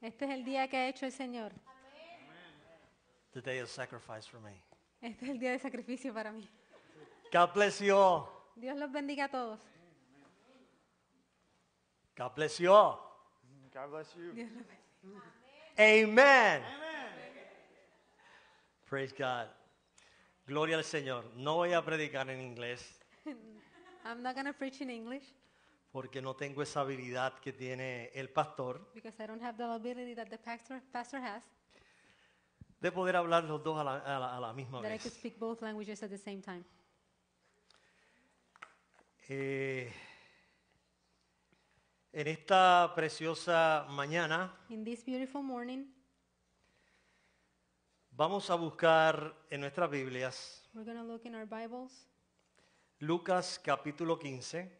Este es el día que ha hecho el Señor. The day of sacrifice for me. Este es el día de sacrificio para mí. God bless you all. Dios los bendiga a todos. God bless you all. God bless you. Dios los bendiga. Amen. Amen. Praise God. Gloria al Señor. No voy a predicar en inglés. I'm not going to preach in English porque no tengo esa habilidad que tiene el pastor because I don't have the ability that the pastor, pastor has, de poder hablar los dos a la, a la- a la misma that I could vez. speak both languages at the same time. Eh, en esta preciosa mañana In this beautiful morning, vamos a buscar en nuestras Biblias we're look in our Bibles, Lucas capítulo 15,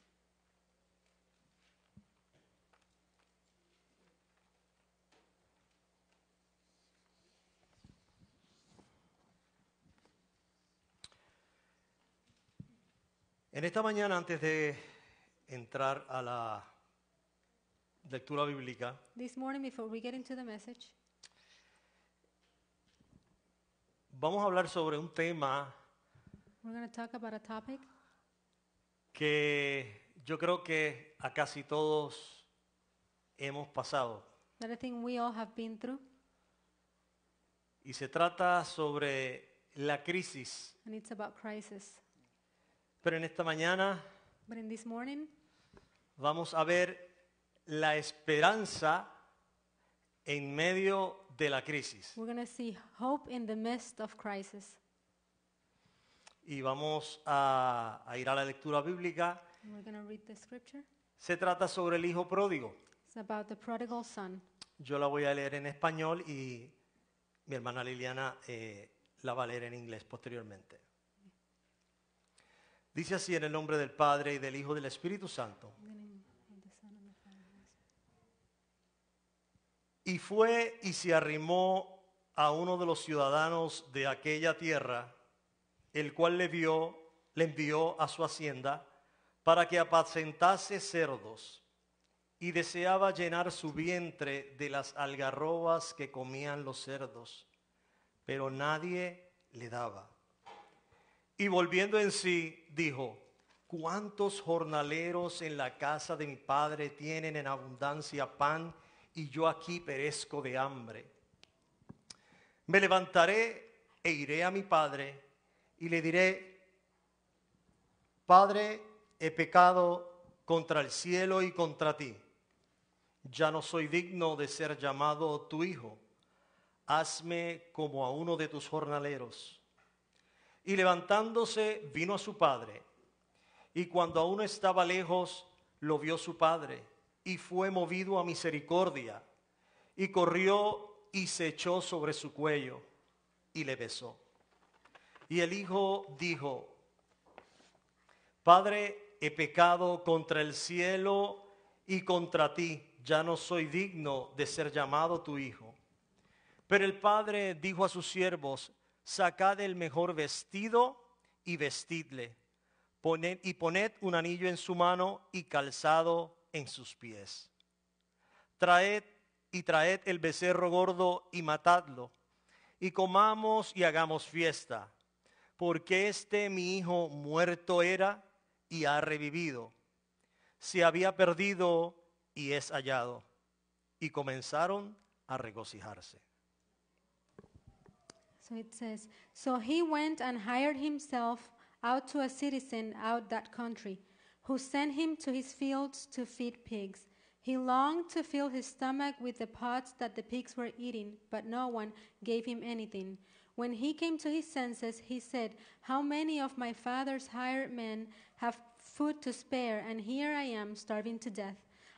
En esta mañana, antes de entrar a la lectura bíblica, vamos a hablar sobre un tema que yo creo que a casi todos hemos pasado. that I think we all have Y se trata sobre la crisis pero en esta mañana vamos a ver la esperanza en medio de la crisis. Y vamos a, ir a la lectura bíblica. Se trata sobre el hijo pródigo. Yo la voy a leer en español y mi hermana Liliana eh, la va a leer en inglés posteriormente. Dice así en el nombre del Padre y del Hijo y del Espíritu Santo. Y fue y se arrimó a uno de los ciudadanos de aquella tierra, el cual le vio, le envió a su hacienda para que apacentase cerdos y deseaba llenar su vientre de las algarrobas que comían los cerdos, pero nadie le daba. Y volviendo en sí, dijo, ¿cuántos jornaleros en la casa de mi padre tienen en abundancia pan y yo aquí perezco de hambre? Me levantaré e iré a mi padre y le diré, Padre, he pecado contra el cielo y contra ti. Ya no soy digno de ser llamado tu hijo. Hazme como a uno de tus jornaleros. Y levantándose vino a su padre. Y cuando aún estaba lejos, lo vio su padre. Y fue movido a misericordia. Y corrió y se echó sobre su cuello. Y le besó. Y el hijo dijo, Padre, he pecado contra el cielo y contra ti. Ya no soy digno de ser llamado tu hijo. Pero el padre dijo a sus siervos, sacad el mejor vestido y vestidle, poned, y poned un anillo en su mano y calzado en sus pies. Traed y traed el becerro gordo y matadlo, y comamos y hagamos fiesta, porque este mi hijo muerto era y ha revivido, se había perdido y es hallado. Y comenzaron a regocijarse. So it says, So he went and hired himself out to a citizen out that country, who sent him to his fields to feed pigs. He longed to fill his stomach with the pods that the pigs were eating, but no one gave him anything. When he came to his senses, he said, How many of my father's hired men have food to spare, and here I am starving to death?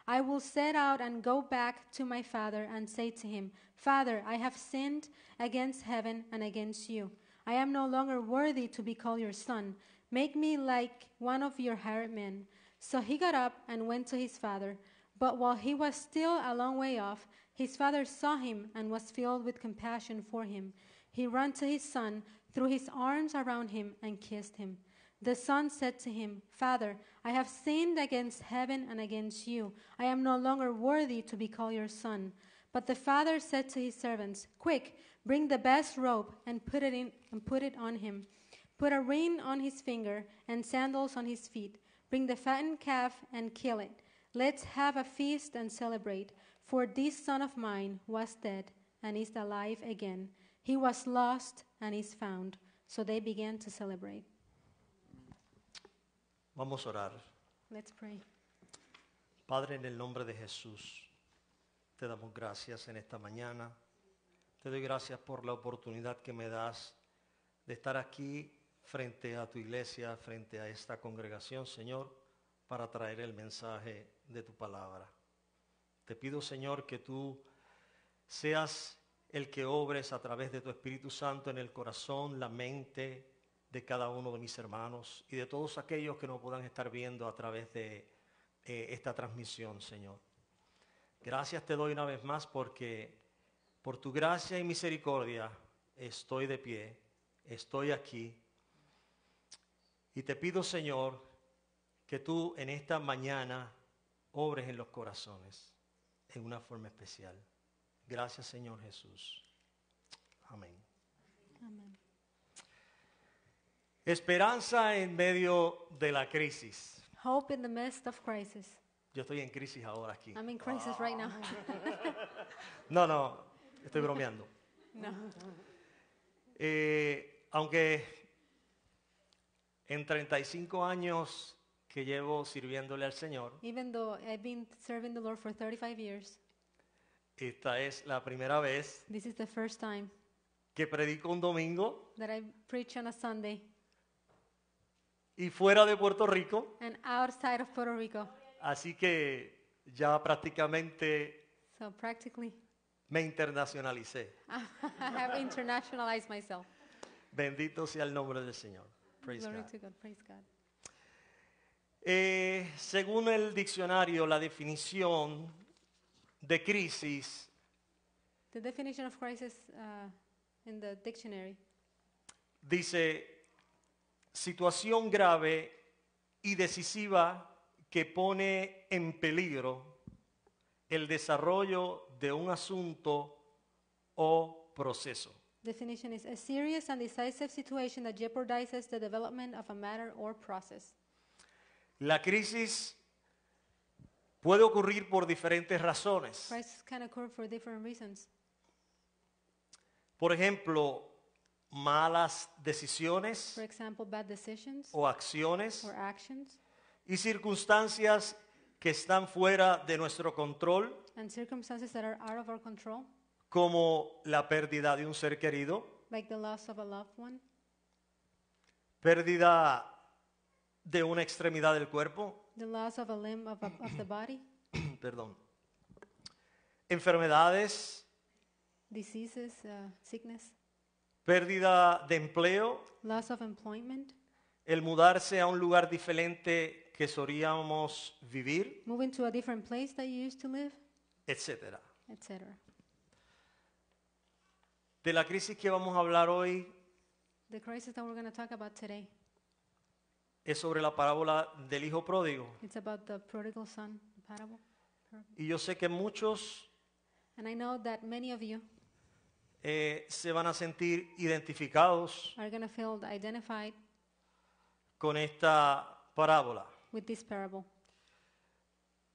I will set out and go back to my father and say to him, Father, I have sinned against heaven and against you. I am no longer worthy to be called your son. Make me like one of your hired men. So he got up and went to his father. But while he was still a long way off, his father saw him and was filled with compassion for him. He ran to his son, threw his arms around him, and kissed him. The son said to him, Father, I have sinned against heaven and against you. I am no longer worthy to be called your son. But the father said to his servants, Quick, bring the best robe and put it in and put it on him. Put a ring on his finger and sandals on his feet. Bring the fattened calf and kill it. Let's have a feast and celebrate, for this son of mine was dead and is alive again. He was lost and is found. So they began to celebrate. Vamos a orar. Let's pray. Padre, en el nombre de Jesús, te damos gracias en esta mañana. Te doy gracias por la oportunidad que me das de estar aquí frente a tu iglesia, frente a esta congregación, Señor, para traer el mensaje de tu palabra. Te pido, Señor, que tú seas el que obres a través de tu Espíritu Santo en el corazón, la mente, de cada uno de mis hermanos y de todos aquellos que nos puedan estar viendo a través de eh, esta transmisión, Señor. Gracias te doy una vez más porque por tu gracia y misericordia estoy de pie, estoy aquí. Y te pido, Señor, que tú en esta mañana obres en los corazones en una forma especial. Gracias, Señor Jesús. Amén. Amén. Esperanza en medio de la crisis. Hope in the midst of crisis. Yo estoy en crisis ahora aquí. I'm in crisis right now. Ah. no, no, estoy bromeando. No. Eh, aunque en 35 años que llevo sirviéndole al Señor, Even though I've been serving the Lord for 35 years, esta es la primera vez this is the first time que predico un domingo that I preach on a Sunday y fuera de Puerto Rico. And outside of Puerto Rico. Así que ya prácticamente so practically, me internacionalicé. I have internationalized myself. Bendito sea el nombre del Señor. Praise Glory To God. Praise God. Eh, según el diccionario, la definición de crisis. The definition of crisis uh, in the dictionary. Dice situación grave y decisiva que pone en peligro el desarrollo de un asunto o proceso. Definition is a serious and decisive situation that jeopardizes the development of a matter or process. La crisis puede ocurrir por diferentes razones. Crisis can occur for different reasons. Por ejemplo, malas decisiones o acciones y circunstancias que están fuera de nuestro control, como la pérdida de un ser querido, pérdida de una extremidad del cuerpo, enfermedades, diseases, uh, pérdida de empleo, loss of employment, el mudarse a un lugar diferente que solíamos vivir, moving to a different place that you used to live, etcétera. etcétera. De la crisis que vamos a hablar hoy The crisis that we're going to talk about today es sobre la parábola del hijo pródigo. it's about the prodigal son parable. Y yo sé que muchos And I know that many of you eh, se van a sentir identificados con esta parábola.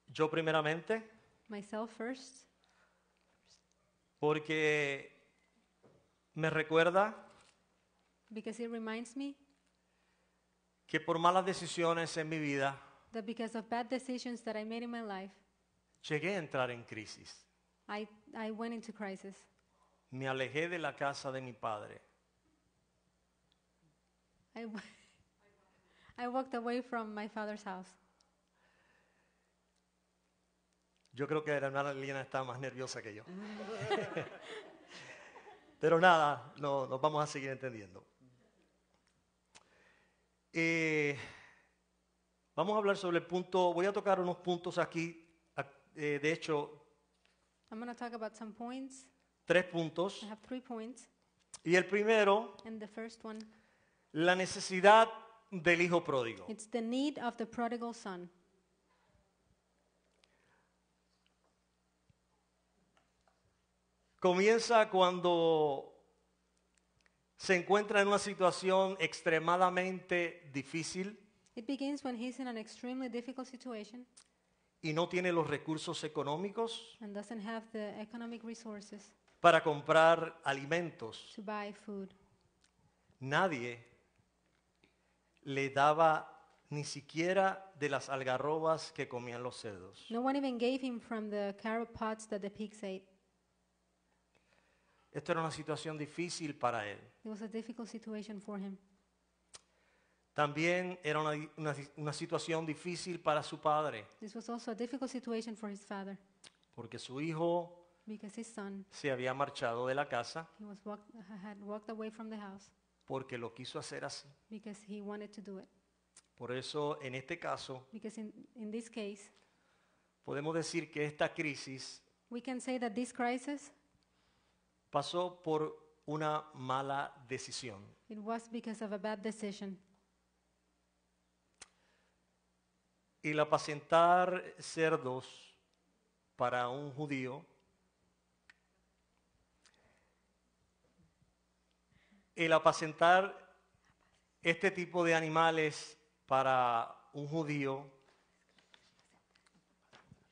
Yo primeramente, porque me recuerda que por malas decisiones en mi vida llegué a entrar en crisis me alejé de la casa de mi padre. I, walked away from my father's house. Yo creo que la hermana está más nerviosa que yo. Pero nada, nos vamos a seguir entendiendo. Eh, vamos a hablar sobre el punto, voy a tocar unos puntos aquí, eh, de hecho... points tres puntos. Y el primero, la necesidad del hijo pródigo. Comienza cuando se encuentra en una situación extremadamente difícil y no tiene los recursos económicos para comprar alimentos. Nadie le daba ni siquiera de las algarrobas que comían los cerdos. No one even gave him from the that the pigs ate. Esto era una situación difícil para él. También era una, situación difícil para su padre. Porque su hijo se había marchado de la casa porque lo quiso hacer así. Por eso, en este caso, podemos decir que esta crisis pasó por una mala decisión. Y El apacentar cerdos para un judío el apacentar este tipo de animales para un judío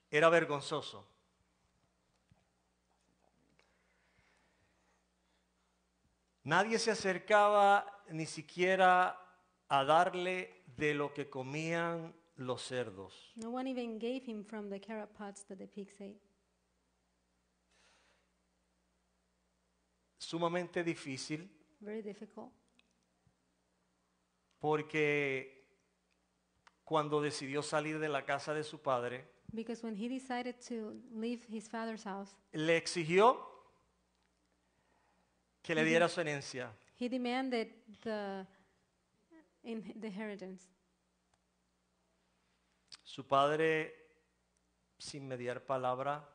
era vergonzoso. Nadie se acercaba ni siquiera a darle de lo que comían los cerdos. No Sumamente difícil porque cuando decidió salir de la casa de su padre, le exigió que le diera su herencia. Su padre, sin mediar palabra,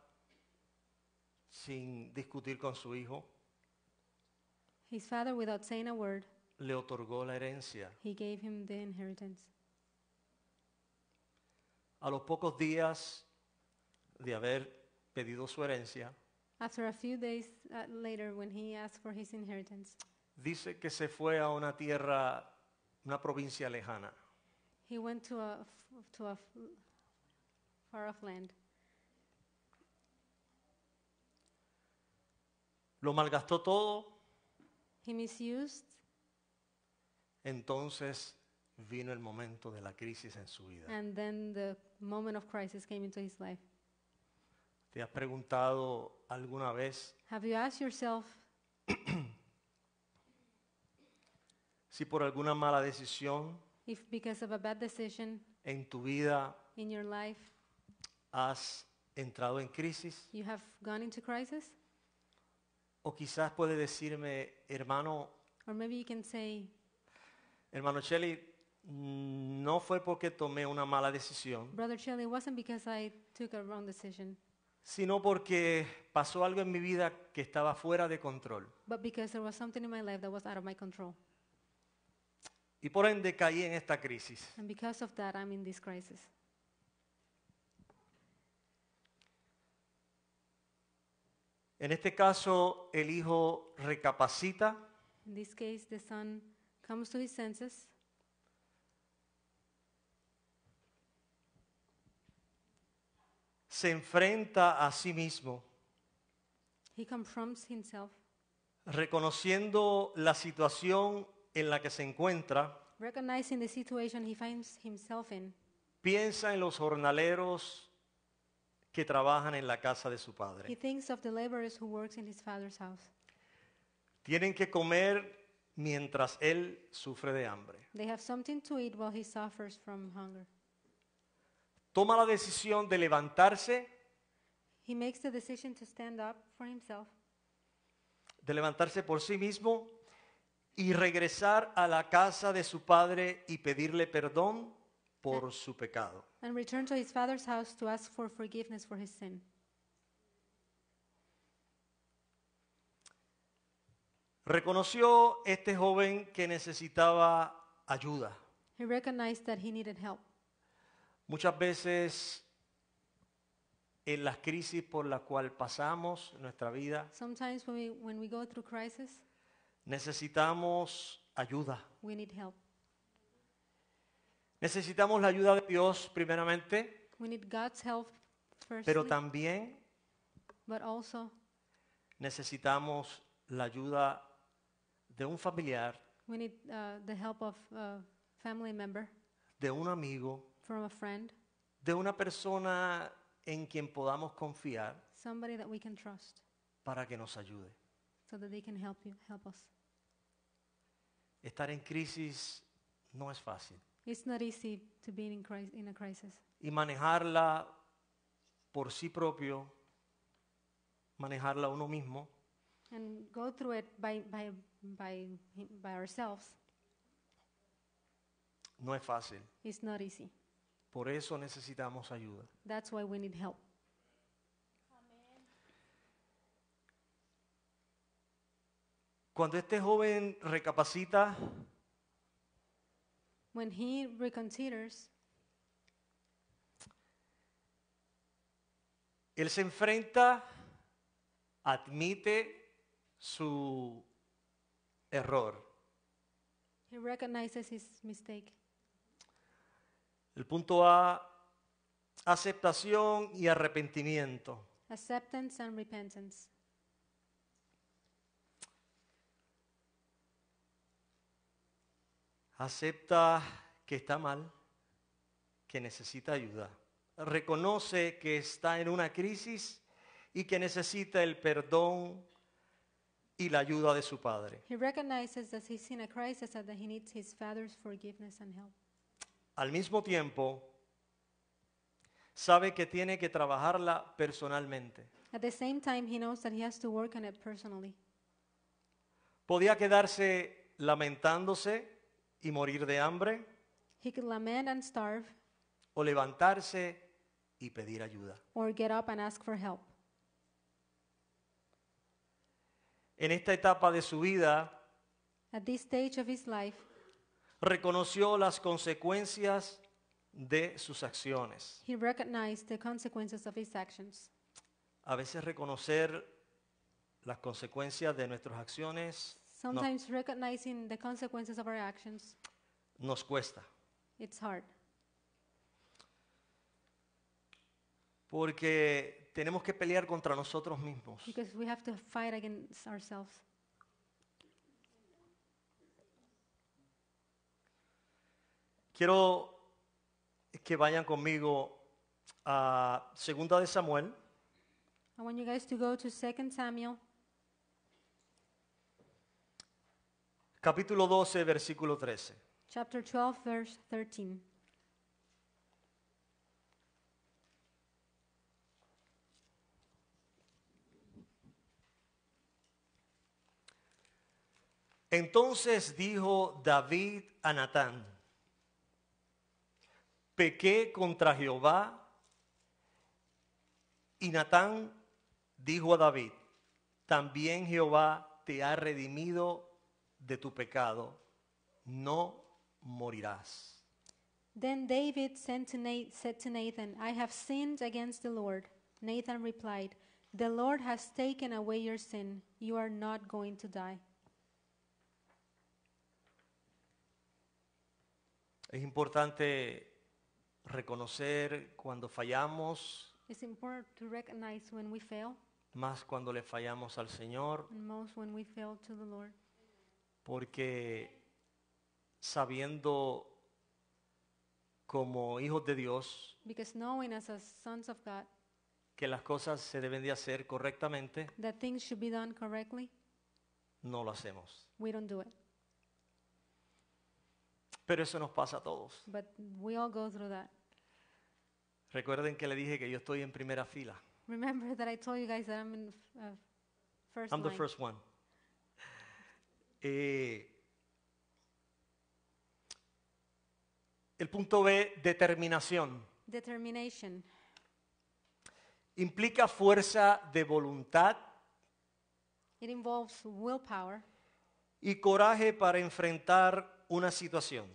sin discutir con su hijo, His father, without saying a word, le otorgó la herencia. he gave him the inheritance. A los pocos días de haber pedido su herencia, After a few days uh, later, when he asked for his inheritance, dice que se fue a una tierra, una provincia lejana. he went to a, to a far off land. Lo malgastó todo He misused. Entonces vino el momento de la crisis en su vida. And then the moment of crisis came into his life. ¿Te has preguntado alguna vez Have you asked yourself si por alguna mala decisión if because of a bad decision en tu vida in your life has entrado en crisis? you have gone into crisis? O quizás puede decirme, hermano, hermano Shelley, no fue porque tomé una mala decisión, sino porque pasó algo en mi vida que estaba fuera de control. Y por ende caí en esta crisis. And because of that, I'm in crisis. En este caso, el hijo recapacita. In this case, the son comes to his senses. Se enfrenta a sí mismo. Reconociendo la situación en la que se encuentra. Piensa en los jornaleros que trabajan en la casa de su padre. Tienen que comer mientras él sufre de hambre. Toma la decisión de levantarse, de levantarse por sí mismo y regresar a la casa de su padre y pedirle perdón por ah. su pecado and returned to his father's house to ask for forgiveness for his sin. Reconoció este joven que necesitaba ayuda. He recognized that he needed help. Muchas veces en las crisis por las cuales pasamos nuestra vida, Sometimes when we, when we go through crisis, necesitamos ayuda. we need help. Necesitamos la ayuda de Dios primeramente, pero también necesitamos la ayuda de un familiar, uh, de un amigo, de una persona en quien podamos confiar para que nos ayude. Estar en crisis no es fácil. It's not easy to be in, cri- in a crisis y manejarla por sí propio, manejarla uno mismo, and go through it by, by, by, by ourselves. no es fácil. It's not easy. Por eso necesitamos ayuda. That's why we need help. Cuando este joven recapacita when he reconsiders, él se enfrenta, admite su error. He recognizes his mistake. El punto A, aceptación y arrepentimiento. Acceptance and repentance. Acepta que está mal, que necesita ayuda. Reconoce que está en una crisis y que necesita el perdón y la ayuda de su padre. Al mismo tiempo, sabe que tiene que trabajarla personalmente. Podía quedarse lamentándose y morir de hambre. O levantarse y pedir ayuda. En esta etapa de su vida, reconoció las consecuencias de sus acciones. A veces reconocer las consecuencias de nuestras acciones Sometimes no, recognizing the consequences of our actions, nos cuesta. it's hard. Porque tenemos que pelear contra nosotros mismos. Because we have to fight against ourselves. Quiero que vayan conmigo a Segunda de Samuel. I want you guys to go to Second Samuel capítulo 12, versículo 13. Chapter 12, verse 13. Entonces dijo David a Natán, pequé contra Jehová, y Natán dijo a David, también Jehová te ha redimido de tu pecado, no morirás. Then David sent to Nathan, said to Nathan, I have sinned against the Lord. Nathan replied, The Lord has taken away your sin. You are not going to die. Es importante reconocer cuando fallamos, It's important to recognize when we fail, más cuando le fallamos al Señor, and most when we fail to the Lord. porque sabiendo como hijos de Dios que las cosas se deben de hacer correctamente, no lo hacemos. Pero eso nos pasa a todos. Recuerden que le dije que yo estoy en primera fila. Remember that I eh, el punto B, determinación. Implica fuerza de voluntad. Y coraje para enfrentar una situación.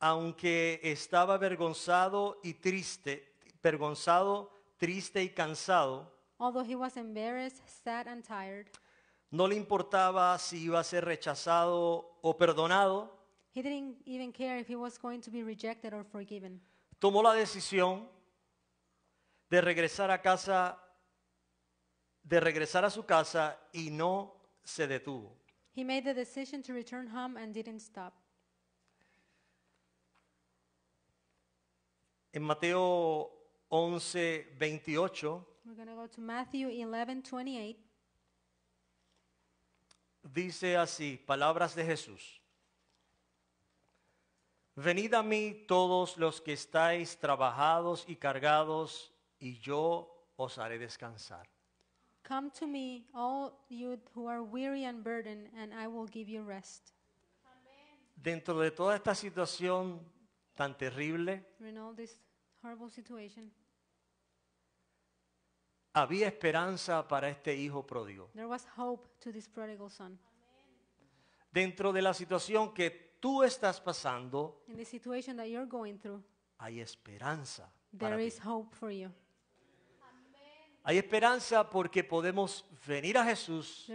Aunque estaba avergonzado y triste, vergonzado, triste y cansado. Although he was embarrassed, sad and tired, No le importaba si iba a ser rechazado o perdonado. he didn't even care if he was going to be rejected or forgiven. Tomó la decisión de regresar a casa, de regresar a su casa y no se detuvo. He made the decision to return home and didn't stop. En Mateo 11, 28 We're going to go to Matthew 11:28. Dice así, palabras de Jesús. Venid a mí todos los que estáis trabajados y cargados, y yo os haré descansar. Come to me, all you who are weary and burdened, and I will give you rest. Dentro de toda esta situación tan terrible, había esperanza para este hijo pródigo. prodigal Dentro de la situación que tú estás pasando, hay esperanza. Hay esperanza porque podemos venir a Jesús,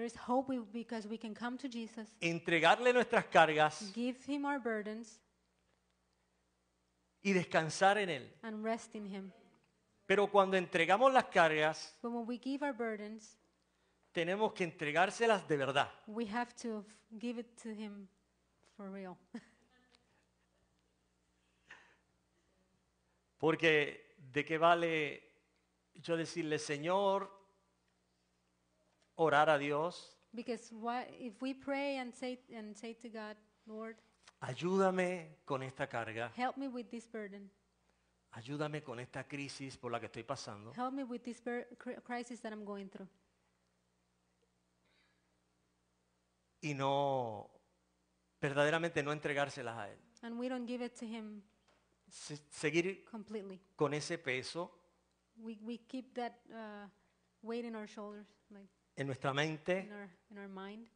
entregarle nuestras cargas y descansar en Él. Pero cuando entregamos las cargas, But when we give our burdens, tenemos que entregárselas de verdad. we have to give it to Him for real. Porque de qué vale yo decirle, Señor, orar a Dios, because what, if we pray and say, and say to God, Lord, ayúdame con esta carga, help me with this burden, Ayúdame con esta crisis por la que estoy pasando. Help me with this crisis that I'm going through. Y no, verdaderamente no entregárselas a Él. And we don't give it to him seguir completely. con ese peso we, we keep that, uh, weight in our shoulders, like en nuestra mente. In in our mind.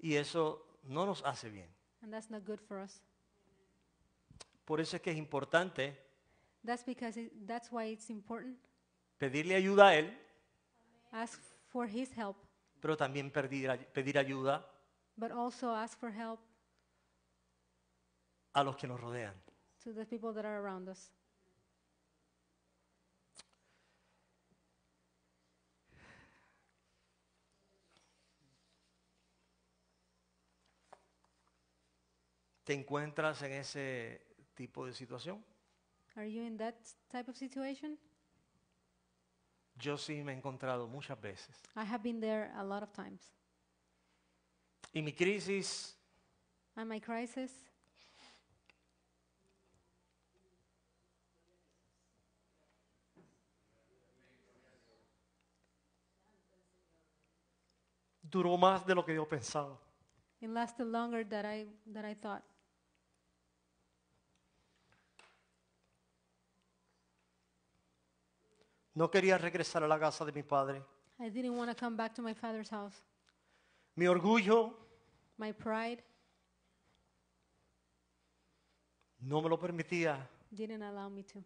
Y eso no nos hace bien. And that's not good for us. Por eso es que es importante That's because it, that's why it's important. pedirle ayuda a Él, Ask for his help, pero también pedir, pedir ayuda but also ask for help a los que nos rodean. to the people that are around us. Te encuentras en ese tipo de situación? Are you in that type of situation? Yo sí me he encontrado muchas veces. I have been there a lot of times. Y mi crisis And my crisis duró más de lo que yo pensaba. It lasted longer than I, than I thought. No quería regresar a la casa de mi padre. I didn't want to come back to my father's house. Mi orgullo My pride no me lo permitía. didn't allow me to.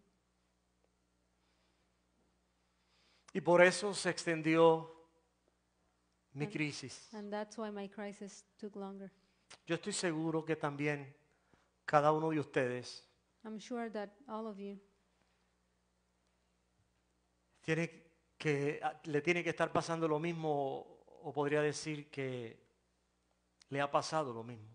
Y por eso se extendió mi And- crisis. And that's why my crisis took longer. Yo estoy seguro que también cada uno de ustedes I'm sure that all of you que, ah, le tiene que estar pasando lo mismo o podría decir que le ha pasado lo mismo.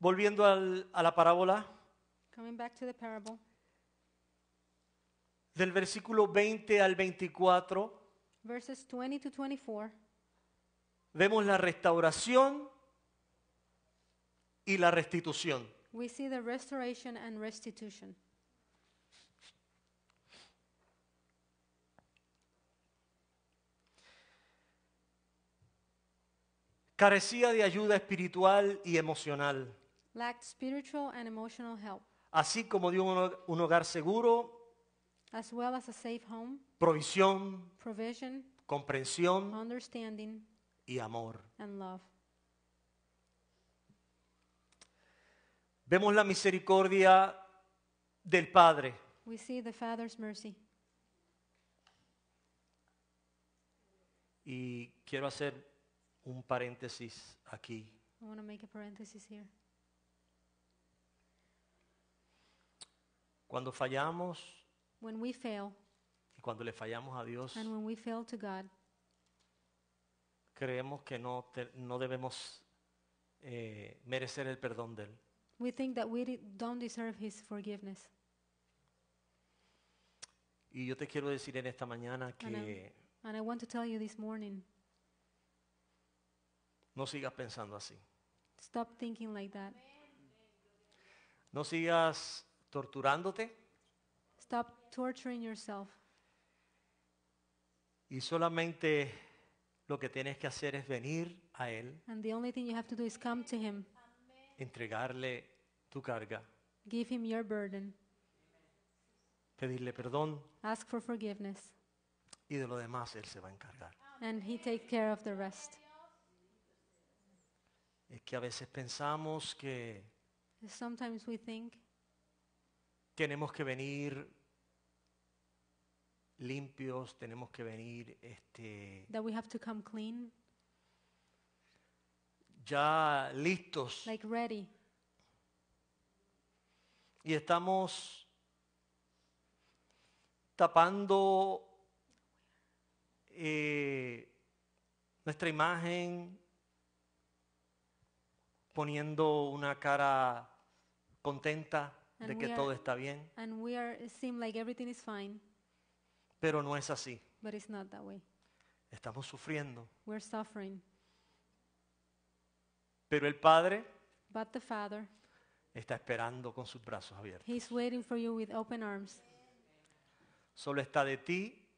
Volviendo a la parábola. Del versículo 20 al 24. 24. Vemos la restauración y la restitución. We see the restoration and restitution. Carecía de ayuda espiritual y emocional. Lacked spiritual and emotional help. Así como de un hogar seguro, as well as a safe home, provisión, provision, comprensión understanding, y amor. And love. Vemos la misericordia del Padre. Y quiero hacer un paréntesis aquí. Cuando fallamos y cuando le fallamos a Dios, creemos que no, debemos eh, merecer el perdón de Él. We think that we don't deserve his forgiveness. Y yo te quiero decir en esta mañana que And I, and I want to tell you this morning, no sigas pensando así. stop thinking like that. No sigas torturándote Stop torturing yourself. y solamente lo que tienes que hacer es venir a Él And the only thing you have to do is come to him entregarle tu carga. Give him your burden. Pedirle perdón. Ask for forgiveness. Y de lo demás él se va a encargar. And he take care of the rest. Es que a veces pensamos que Sometimes we think tenemos que venir limpios, tenemos que venir este that we have to come clean ya listos. Y estamos tapando eh, nuestra imagen, poniendo una cara contenta de que todo está bien. Pero no es así. Estamos sufriendo. Pero el Padre está esperando con sus brazos abiertos. Solo está de ti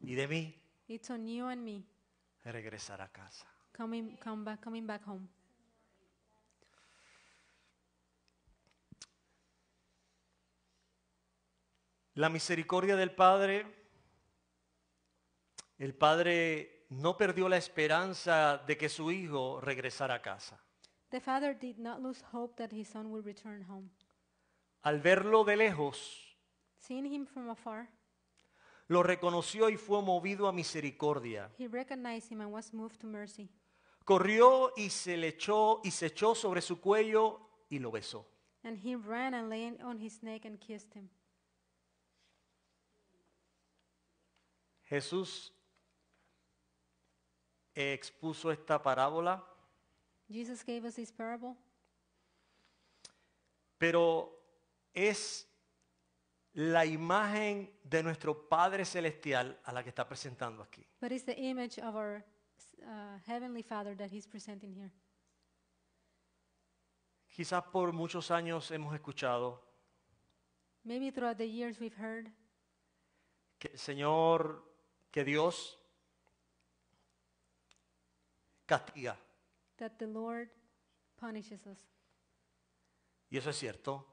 y de mí It's regresar a casa. coming back home. La misericordia del Padre, el Padre no perdió la esperanza de que su hijo regresara a casa. The father did not lose hope that his son would return home. Al verlo de lejos, Seeing him from afar, lo reconoció y fue movido a misericordia. he recognized him and was moved to mercy. Corrió y se le echó y se echó sobre su cuello y lo besó. And he ran and lay on his neck and kissed him. Jesús expuso esta parábola. Jesus gave us this parable. Pero es la imagen de nuestro Padre Celestial a la que está presentando aquí. But it's the image of our uh, heavenly Father that he's presenting here. Quizás por muchos años hemos escuchado Maybe throughout the years we've heard que el Señor, que Dios castiga. That the Lord punishes us. Y eso es cierto.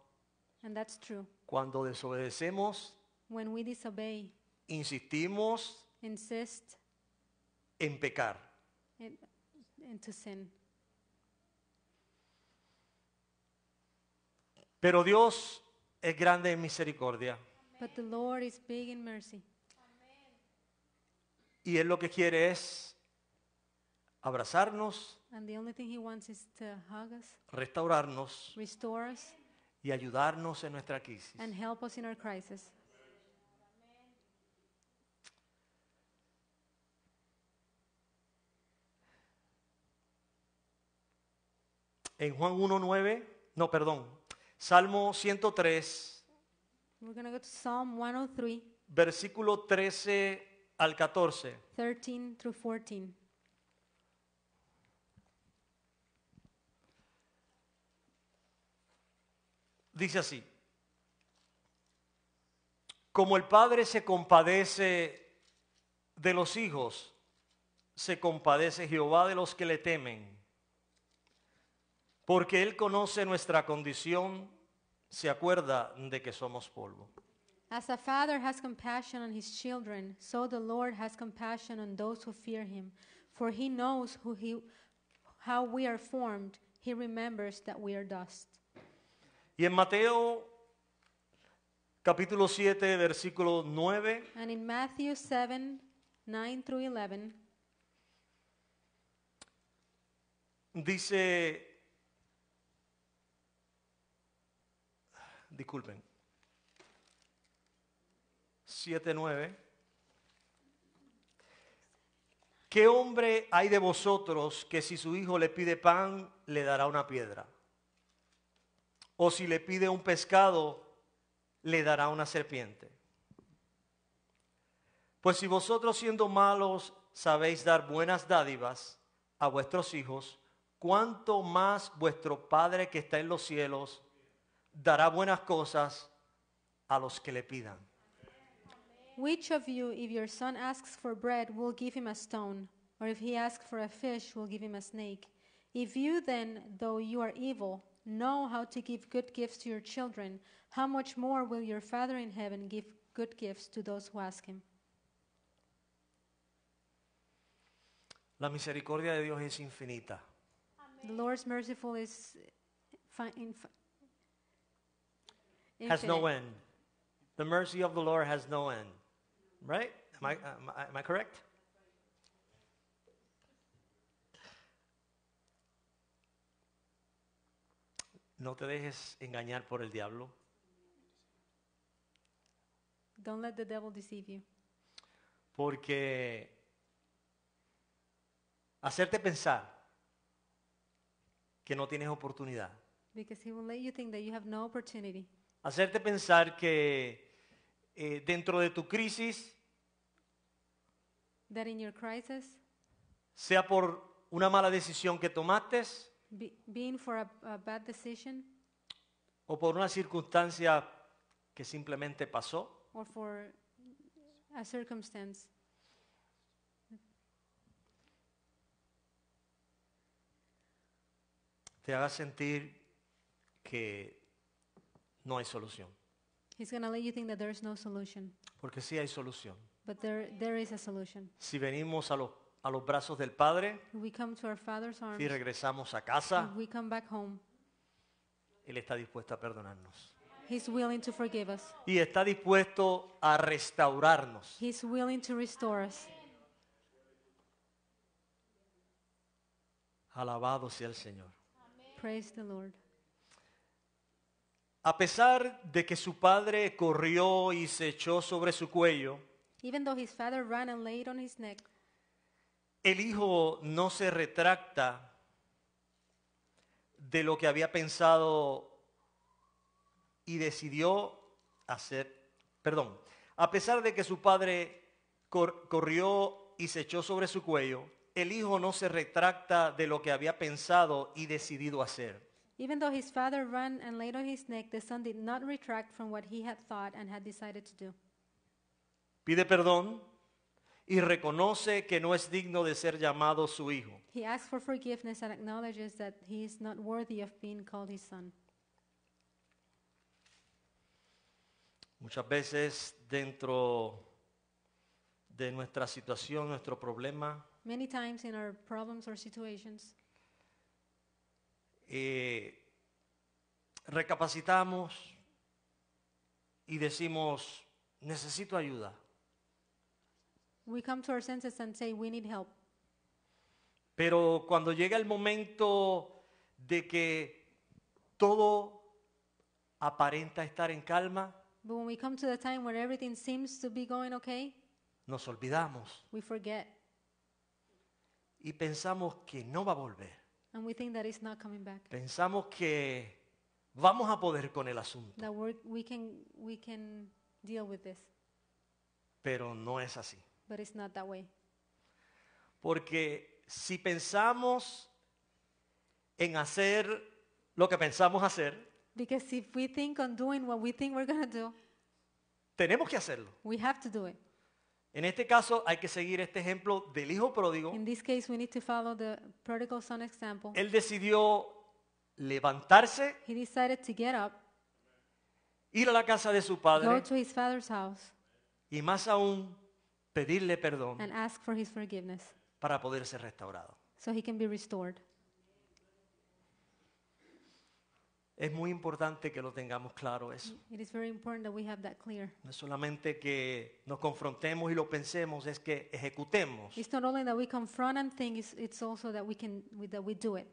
And that's true. Cuando desobedecemos, When we disobey, insistimos insist en pecar. in- to sin. Pero Dios es grande en misericordia. But the Lord is big in mercy. Y Él lo que quiere es abrazarnos, restaurarnos y ayudarnos en nuestra crisis. crisis. En Juan 1.9, no, perdón, Salmo 103, 103, versículo 13 al 14. 13 14. Dice así, como el Padre se compadece de los hijos, se compadece Jehová de los que le temen, porque Él conoce nuestra condición, se acuerda de que somos polvo. As a father has compassion on his children, so the Lord has compassion on those who fear him. For he knows who he, how we are formed, he remembers that we are dust. Y en Mateo capítulo 7, versículo 9. 7, 9 11. Dice, disculpen, 7, 9. ¿Qué hombre hay de vosotros que si su hijo le pide pan, le dará una piedra? O si le pide un pescado, le dará una serpiente. Pues si vosotros siendo malos sabéis dar buenas dádivas a vuestros hijos, cuánto más vuestro Padre que está en los cielos dará buenas cosas a los que le pidan. Which of you, if your son asks for bread, will give him a stone? Or if he asks for a fish, will give him a snake? If you then, though you are evil, know how to give good gifts to your children, how much more will your Father in heaven give good gifts to those who ask him? La misericordia de Dios es infinita. The Lord's merciful is Has no end. The mercy of the Lord has no end. Right? Am I, am I, am I correct? No te dejes engañar por el diablo. Don't let the devil deceive you. Porque hacerte pensar que no tienes oportunidad. Because he will let you think that you have no opportunity. Hacerte pensar que eh, dentro de tu crisis, that in your crisis sea por una mala decisión que tomaste, being for a, a bad decision, o por una circunstancia que simplemente pasó, or for a circumstance. te haga sentir que no hay solución. He's going to let you think that there is no solution. Porque sí hay solución. But there, there is a solution. Si venimos a los a los brazos del Padre, y regresamos a casa, Él está dispuesto a perdonarnos. Y está dispuesto a restaurarnos. Alabado sea el Señor. A pesar de que su padre corrió y se echó sobre su cuello, el hijo no se retracta de lo que había pensado y decidió hacer. Perdón, a pesar de que su padre corrió y se echó sobre su cuello, el hijo no se retracta de lo que había pensado y decidido hacer. Even though his father ran and laid on his neck, the son did not retract from what he had thought and had decided to do. Pide perdón y reconoce que no es digno de ser llamado su hijo. He asks for forgiveness and acknowledges that he is not worthy of being called his son. Muchas veces dentro de nuestra situación, nuestro problema, Many times in our problems or situations, eh, recapacitamos y decimos, necesito ayuda. Pero cuando llega el momento de que todo aparenta estar en calma, nos olvidamos y pensamos que no va a volver. Pensamos que vamos a poder con el asunto, pero no es así. Porque si pensamos en hacer lo que pensamos hacer, tenemos que hacerlo. En este caso hay que seguir este ejemplo del hijo pródigo. In this case, we need to follow the prodigal son example. Él decidió levantarse, ir a la casa de su padre y más aún pedirle perdón para poder ser restaurado. so he can be restored. Es muy importante que lo tengamos claro eso. It is very important that we have that clear. No solamente que nos confrontemos y lo pensemos, es que ejecutemos. It's not only that we confront and think, it's, it's also that we can that we do it.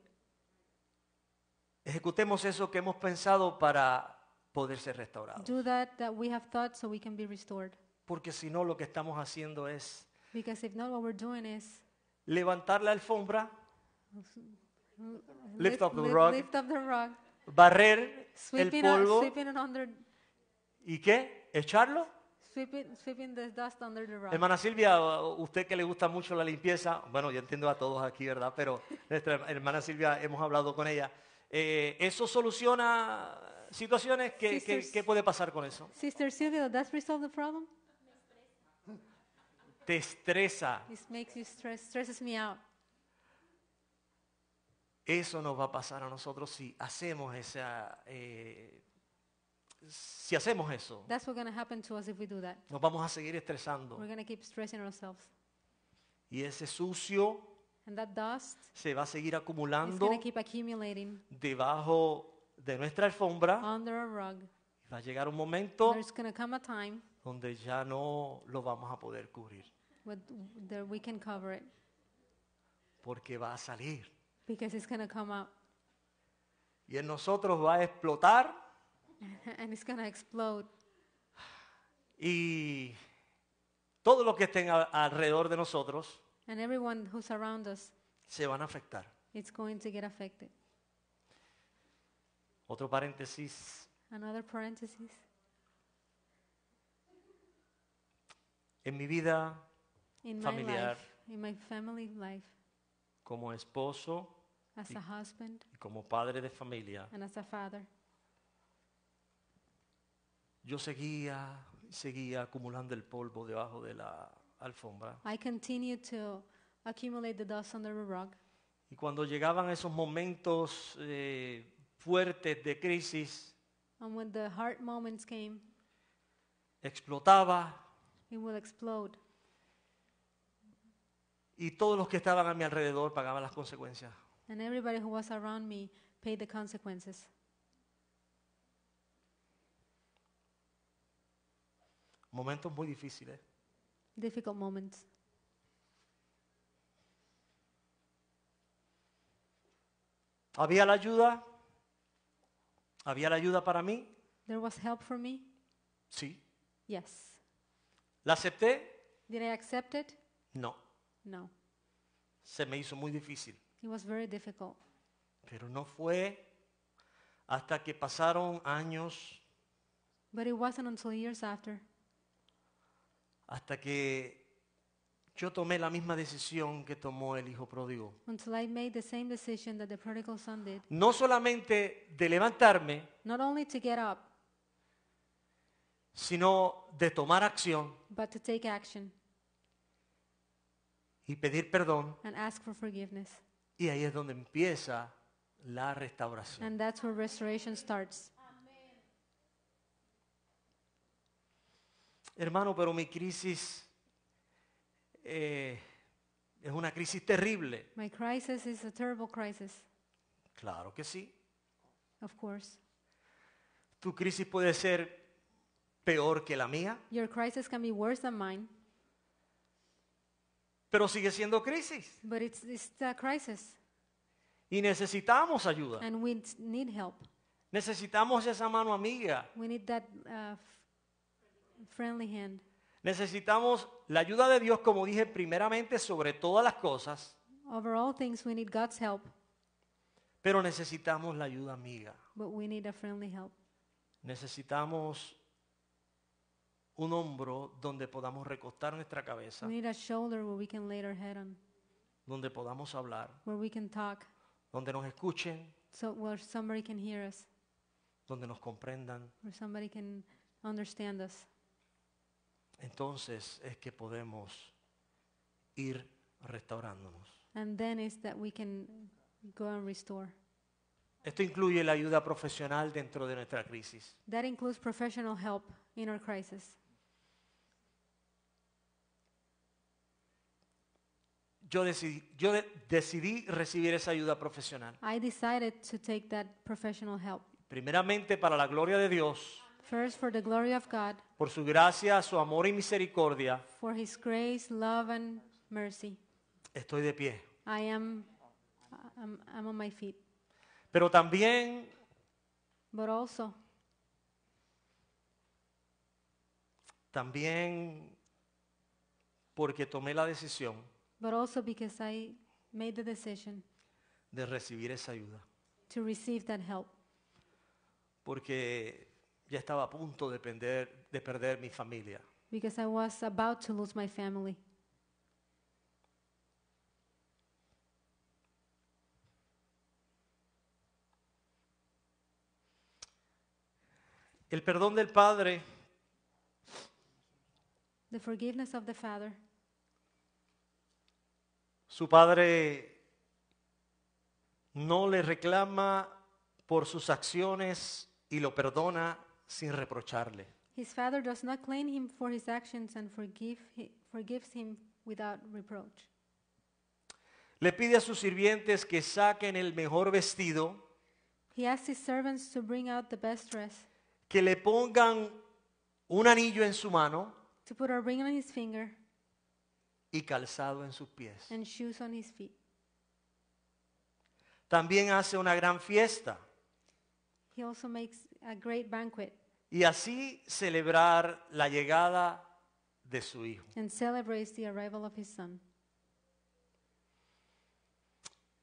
Ejecutemos eso que hemos pensado para poder ser restaurados. Do that that we have thought so we can be restored. Porque si no, lo que estamos haciendo es levantar la alfombra, barrer el polvo y qué, echarlo. Hermana Silvia, usted que le gusta mucho la limpieza, bueno, yo entiendo a todos aquí, ¿verdad? Pero nuestra hermana Silvia, hemos hablado con ella. Eh, ¿Eso soluciona situaciones? ¿Qué, puede pasar con eso? Sister Silvia, resolve the te estresa. This makes you stress, stresses me out. Eso nos va a pasar a nosotros si hacemos esa... Eh, si hacemos eso, That's what's going to happen to us if we do that. nos vamos a seguir estresando. We're going to keep stressing ourselves. Y ese sucio And that dust se va a seguir is acumulando going to keep accumulating debajo de nuestra alfombra. under a rug. Va a llegar un momento There's going to come a time donde ya no lo vamos a poder cubrir. porque va a salir. Y en nosotros va a explotar y todo lo que estén alrededor de nosotros se van a afectar. Otro paréntesis, en mi vida familiar, como esposo y, como padre de familia, yo seguía, seguía acumulando el polvo debajo de la alfombra. Y cuando llegaban esos momentos eh, fuertes de crisis, when moments explotaba It will explode. Y todos los que estaban a mi alrededor pagaban las consecuencias. And everybody who was around me paid the consequences. Momentos muy difíciles. Difficult moments. Había la ayuda. Había la ayuda para mí. There was help for me. Sí. Yes. ¿La acepté? Did I accept it? No. No. Se me hizo muy difícil. It was very difficult. Pero no fue hasta que pasaron años, But it wasn't until years after hasta que yo tomé la misma decisión que tomó el hijo pródigo. until I made the same decision that the prodigal son did. No solamente de levantarme, Not only to get up, sino de tomar acción but to take action y pedir perdón. and ask for forgiveness. Y ahí es donde empieza la restauración. And that's where restoration starts. Hermano, pero mi crisis eh, es una crisis terrible. My crisis is a terrible crisis. Claro que sí. Of course. Tu crisis puede ser peor que la mía. Pero sigue siendo crisis. Y necesitamos ayuda. Necesitamos esa mano amiga. Uh, necesitamos la ayuda de Dios, como dije, primeramente sobre todas las cosas. Pero necesitamos la ayuda amiga. Necesitamos un hombro donde podamos recostar nuestra cabeza. We need a shoulder where we can lay our head on, Donde podamos hablar. where we can talk, Donde nos escuchen. so where somebody can hear us, Donde nos comprendan. where somebody can understand us. Entonces es que podemos ir restaurándonos. And then is that we can go and restore. Esto incluye la ayuda profesional dentro de nuestra crisis. That includes professional help in our crisis. yo decidí, yo decidí recibir esa ayuda profesional. I Primeramente para la gloria de Dios. Por su gracia, su amor y misericordia. Estoy de pie. Pero también también porque tomé la decisión but also because I made the decision de recibir esa ayuda, to receive that help porque ya estaba a punto de perder, de perder mi familia. because I was about to lose my family. El perdón del Padre The forgiveness of the Father Su padre no le reclama por sus acciones y lo perdona sin reprocharle. His father does not claim him for his actions and forgive, he forgives him without reproach. Le pide a sus sirvientes que saquen el mejor vestido, He asks his servants to bring out the best dress, que le pongan un anillo en su mano to put a ring on his finger y calzado en sus pies. También hace una gran fiesta y así celebrar la llegada de su hijo.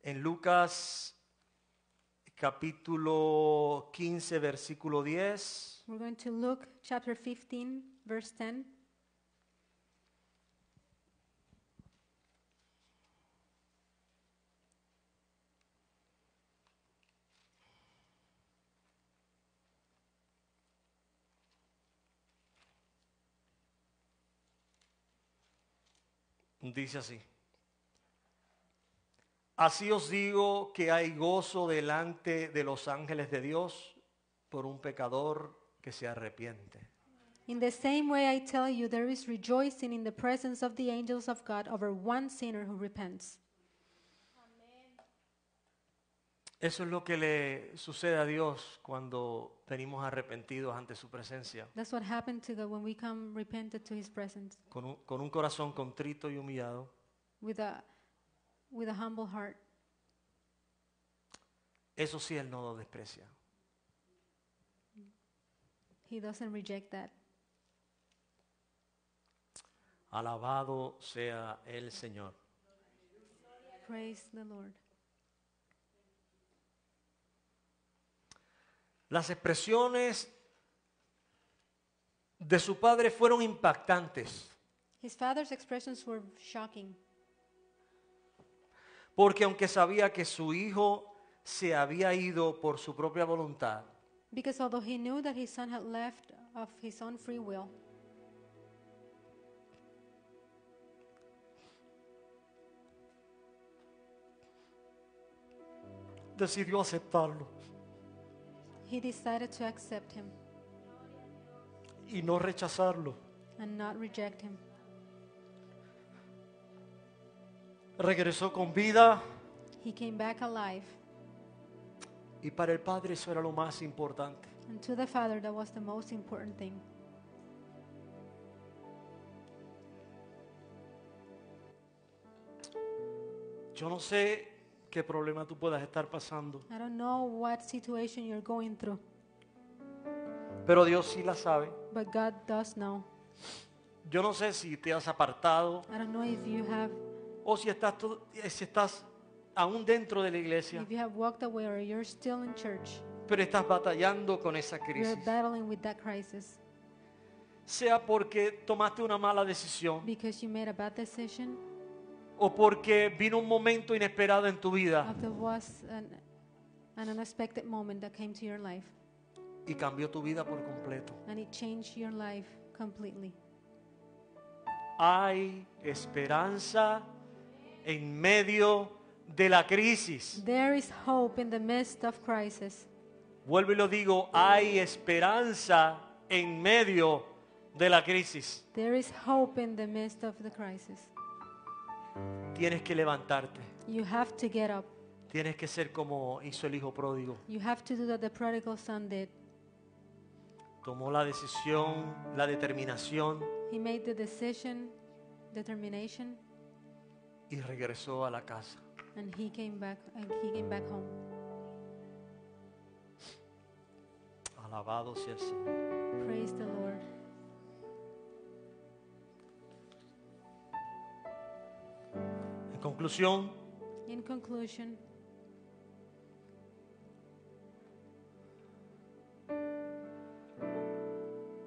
En Lucas capítulo 15 versículo 10. Dice así. Así os digo que hay gozo delante de los ángeles de Dios por un pecador que se arrepiente. In the same way I tell you there is rejoicing in the presence of the angels of God over one sinner who repents. Eso es lo que le sucede a Dios cuando venimos arrepentidos ante su presencia. That's what happened to God when we come repentant to his presence Con un, con un corazón contrito y humillado, with a with a humble heart. eso sí Él no lo desprecia. He doesn't reject that. Alabado sea el Señor. Praise the Lord. Las expresiones de su padre fueron impactantes. His father's expressions were shocking. Porque aunque sabía que su hijo se había ido por su propia voluntad, Because although he knew that his son had left of his own free will, decidió aceptarlo. he decided to accept him y no rechazarlo. and not reject him. Regresó con vida He came back alive. y para el Padre eso era lo más importante. And to the Father, that was the most important thing. Yo no sé qué problema tú puedas estar pasando. Pero Dios sí la sabe. Yo no sé si te has apartado o si estás, si estás aún dentro de la iglesia, pero estás batallando con esa crisis. Sea porque tomaste una mala decisión, o porque vino un momento inesperado en tu vida y cambió tu vida por completo. Hay esperanza en medio de la crisis. Vuelve Vuelvo y lo digo, hay esperanza en medio de la crisis. Tienes que levantarte. You have to get up. Tienes que ser como hizo el hijo pródigo. You have to do what the prodigal son did. Tomó la decisión, la determinación. He made the decision, determination. Y regresó a la casa. And he came back, and he came back home. Alabado sea el Señor. Praise the Lord. conclusión, In conclusion,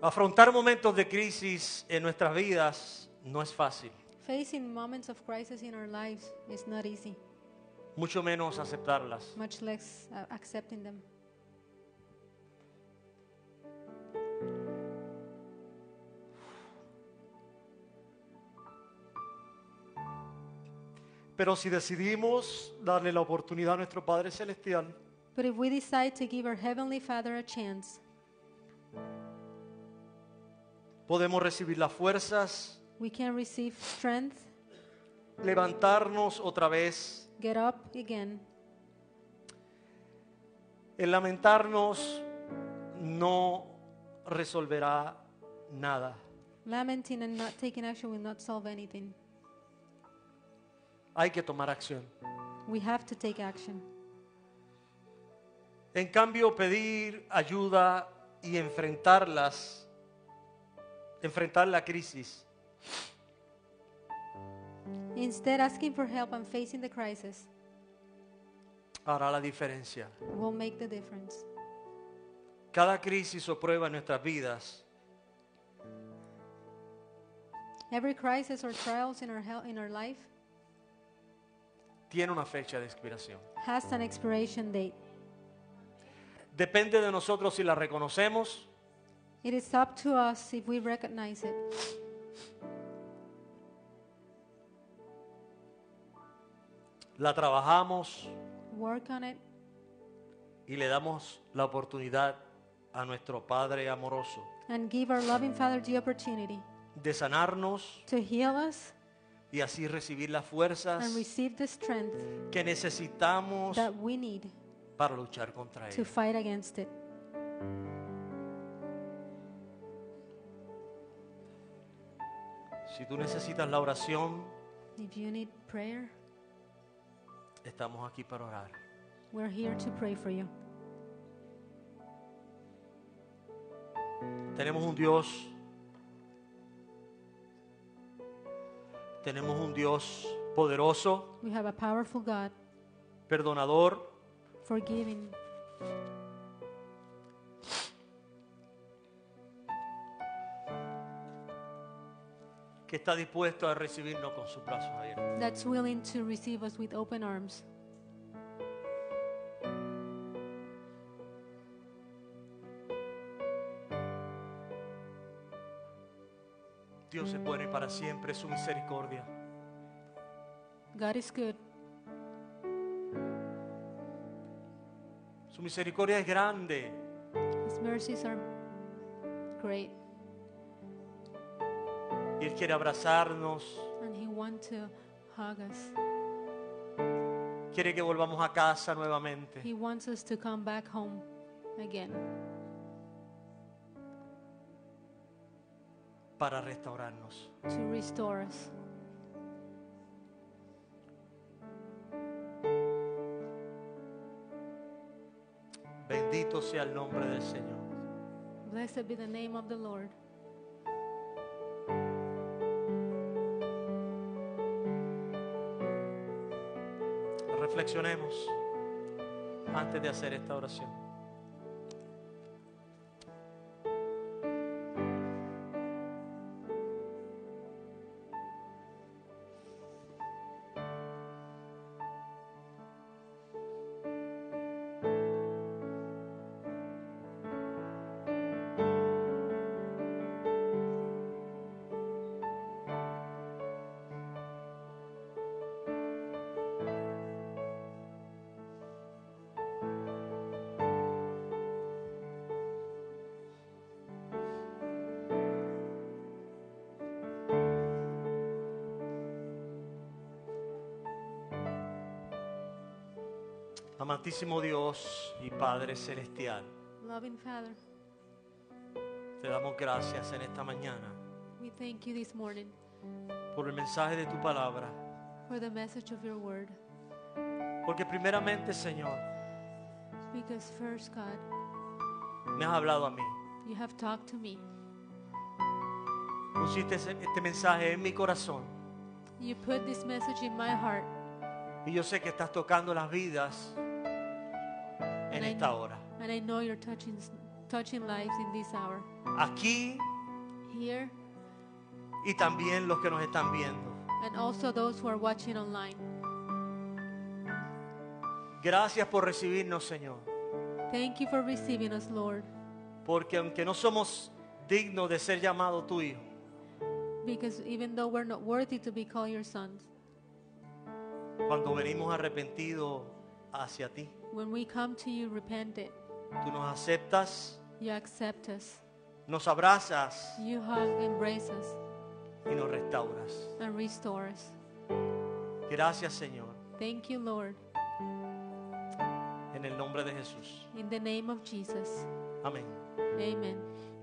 afrontar momentos de crisis en nuestras vidas no es fácil, facing moments of crisis in our lives is not easy, mucho menos aceptarlas. much less uh, accepting them. Pero si decidimos darle la oportunidad a nuestro Padre Celestial, But if we decide to give our Heavenly Father a chance, podemos recibir las fuerzas, we can receive strength, levantarnos otra vez, get up again. El lamentarnos no resolverá nada. Lamenting and not taking action will not solve anything hay que tomar acción. We have to take action. En cambio, pedir ayuda y enfrentarlas, enfrentar la crisis. Instead, asking for help and facing the crisis hará la diferencia. Will make the difference. Cada crisis o prueba en nuestras vidas Every crisis or trials in our, in our life tiene una fecha de expiración. Has an expiration date. Depende de nosotros si la reconocemos. It is up to us if we recognize it. La trabajamos. Work on it. Y le damos la oportunidad a nuestro Padre amoroso. And give our loving Father the opportunity. De sanarnos. To heal us y así recibir las fuerzas que necesitamos para luchar contra él. Si tú necesitas la oración, estamos aquí para orar. Tenemos un Dios Tenemos un Dios poderoso, perdonador, que está dispuesto a recibirnos con sus brazos abiertos. that's willing to receive us with open arms. bueno y para siempre es su misericordia. God is good. Su misericordia es grande. His mercies are great. Y él quiere abrazarnos. And he wants to hug us. Quiere que volvamos a casa nuevamente. He wants us to come back home again. para restaurarnos. Bendito sea el nombre del Señor. Blessed be the name of the Lord. Reflexionemos antes de hacer esta oración. Amantísimo Dios y Padre Celestial. Te damos gracias en esta mañana. Por el mensaje de tu palabra. Porque primeramente, Señor. Me has hablado a mí. Pusiste este mensaje en mi corazón. Y yo sé que estás tocando las vidas en esta hora. And I know you're touching, touching lives in this hour. Aquí Here, y también los que nos están viendo. and also those who are watching online. Gracias por recibirnos, Señor, Thank you for receiving us, Lord, porque aunque no somos dignos de ser llamado hijo. because even though we're not worthy to be called your sons, cuando venimos arrepentidos hacia ti, When we come to you repentant, tú nos aceptas, you accept us, nos abrazas you hug, embrace us, y nos restauras. and restore us. Gracias, Señor, Thank you, Lord, en el nombre de Jesús. in the name of Jesus. Amén. Amen.